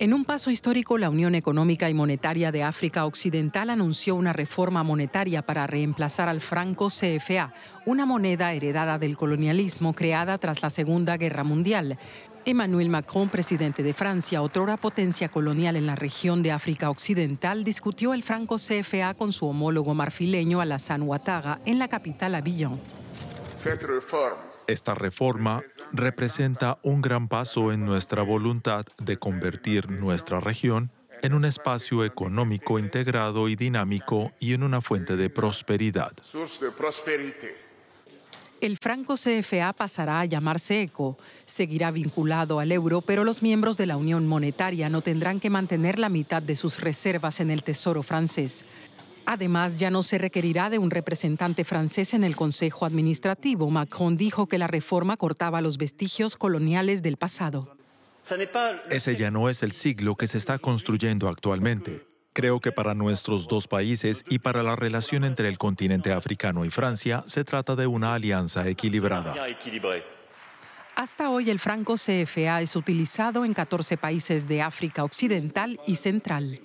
En un paso histórico, la Unión Económica y Monetaria de África Occidental anunció una reforma monetaria para reemplazar al franco CFA, una moneda heredada del colonialismo creada tras la Segunda Guerra Mundial. Emmanuel Macron, presidente de Francia, otrora potencia colonial en la región de África Occidental, discutió el franco CFA con su homólogo marfileño Alassane Ouattara en la capital Avillon. Esta reforma representa un gran paso en nuestra voluntad de convertir nuestra región en un espacio económico integrado y dinámico y en una fuente de prosperidad. El franco CFA pasará a llamarse ECO. Seguirá vinculado al euro, pero los miembros de la Unión Monetaria no tendrán que mantener la mitad de sus reservas en el Tesoro francés. Además, ya no se requerirá de un representante francés en el Consejo Administrativo. Macron dijo que la reforma cortaba los vestigios coloniales del pasado. Ese ya no es el siglo que se está construyendo actualmente. Creo que para nuestros dos países y para la relación entre el continente africano y Francia se trata de una alianza equilibrada. Hasta hoy el franco CFA es utilizado en 14 países de África Occidental y Central.